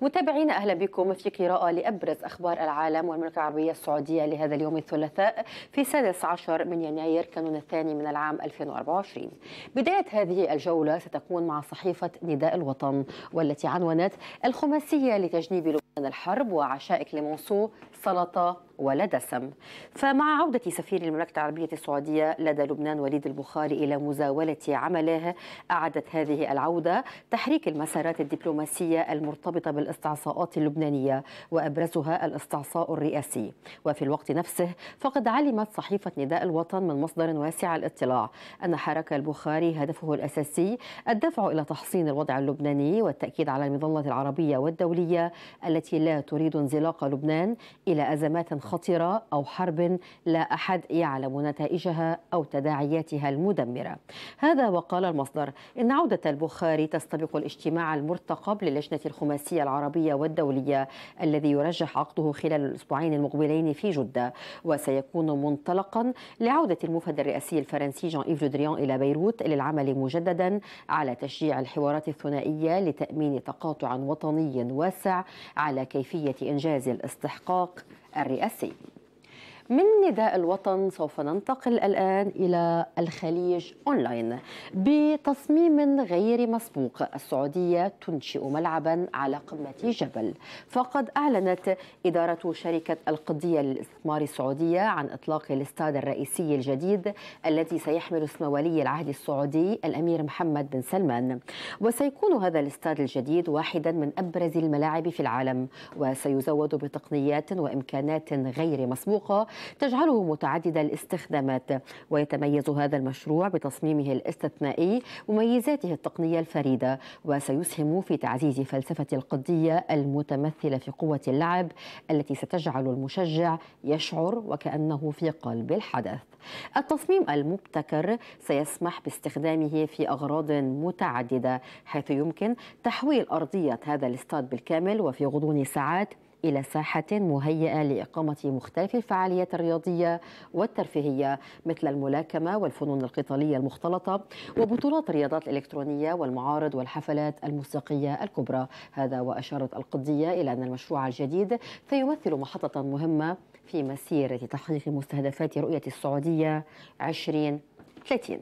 متابعينا أهلا بكم في قراءة لأبرز أخبار العالم والمملكة العربية السعودية لهذا اليوم الثلاثاء في 16 من يناير كانون الثاني من العام 2024 بداية هذه الجولة ستكون مع صحيفة نداء الوطن والتي عنونت الخماسية لتجنيب لبنان الحرب وعشائك لمنصو سلطة ولدى سم فمع عودة سفير المملكة العربية السعودية لدى لبنان وليد البخاري إلى مزاولة عمله أعدت هذه العودة تحريك المسارات الدبلوماسية المرتبطة بالاستعصاءات اللبنانية وأبرزها الاستعصاء الرئاسي وفي الوقت نفسه فقد علمت صحيفة نداء الوطن من مصدر واسع الاطلاع أن حركة البخاري هدفه الأساسي الدفع إلى تحصين الوضع اللبناني والتأكيد على المظلة العربية والدولية التي لا تريد انزلاق لبنان إلى أزمات خطيرة أو حرب لا أحد يعلم نتائجها أو تداعياتها المدمرة هذا وقال المصدر إن عودة البخاري تستبق الاجتماع المرتقب للجنة الخماسية العربية والدولية الذي يرجح عقده خلال الأسبوعين المقبلين في جدة وسيكون منطلقا لعودة المفد الرئاسي الفرنسي جان إيف جودريان إلى بيروت للعمل مجددا على تشجيع الحوارات الثنائية لتأمين تقاطع وطني واسع على كيفية إنجاز الاستحقاق الرئاسي من نداء الوطن سوف ننتقل الآن إلى الخليج أونلاين بتصميم غير مسبوق السعودية تنشئ ملعبا على قمة جبل فقد أعلنت إدارة شركة القضية للاستثمار السعودية عن إطلاق الاستاد الرئيسي الجديد الذي سيحمل اسم ولي العهد السعودي الأمير محمد بن سلمان وسيكون هذا الاستاد الجديد واحدا من أبرز الملاعب في العالم وسيزود بتقنيات وإمكانات غير مسبوقة تجعله متعدد الاستخدامات ويتميز هذا المشروع بتصميمه الاستثنائي وميزاته التقنية الفريدة وسيسهم في تعزيز فلسفة القدية المتمثلة في قوة اللعب التي ستجعل المشجع يشعر وكأنه في قلب الحدث التصميم المبتكر سيسمح باستخدامه في أغراض متعددة حيث يمكن تحويل أرضية هذا الاستاد بالكامل وفي غضون ساعات إلى ساحة مهيئة لإقامة مختلف الفعاليات الرياضية والترفيهية مثل الملاكمة والفنون القتالية المختلطة وبطولات الرياضات الإلكترونية والمعارض والحفلات الموسيقية الكبرى هذا وأشارت القضية إلى أن المشروع الجديد سيمثل محطة مهمة في مسيرة تحقيق مستهدفات رؤية السعودية 2030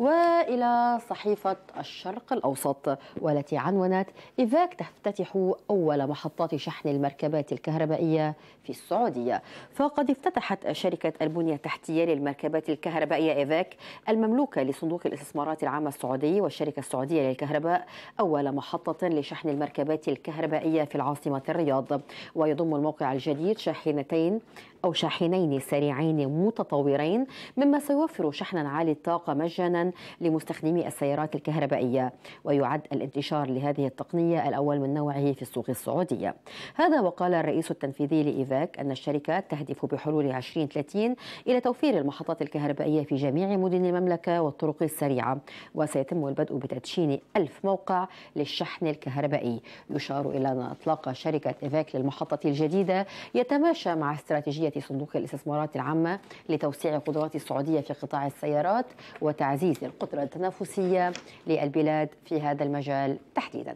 والى صحيفه الشرق الاوسط والتي عنونت ايفاك تفتتح اول محطات شحن المركبات الكهربائيه في السعوديه فقد افتتحت شركه البنيه التحتيه للمركبات الكهربائيه ايفاك المملوكه لصندوق الاستثمارات العامه السعودي والشركه السعوديه للكهرباء اول محطه لشحن المركبات الكهربائيه في العاصمه الرياض ويضم الموقع الجديد شاحنتين او شاحنين سريعين متطورين مما سيوفر شحنا عالي الطاقه مجانا لمستخدمي السيارات الكهربائية ويعد الانتشار لهذه التقنية الأول من نوعه في السوق السعودية هذا وقال الرئيس التنفيذي لإيفاك أن الشركة تهدف بحلول 2030 إلى توفير المحطات الكهربائية في جميع مدن المملكة والطرق السريعة وسيتم البدء بتدشين ألف موقع للشحن الكهربائي يشار إلى أن إطلاق شركة إيفاك للمحطة الجديدة يتماشى مع استراتيجية صندوق الاستثمارات العامة لتوسيع قدرات السعودية في قطاع السيارات وتعزيز القدرة التنافسية للبلاد في هذا المجال تحديدا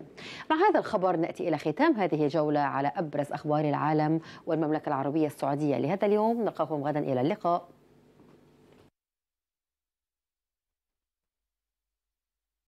مع هذا الخبر نأتي إلى ختام هذه الجولة على أبرز أخبار العالم والمملكة العربية السعودية لهذا اليوم نلقاكم غدا إلى اللقاء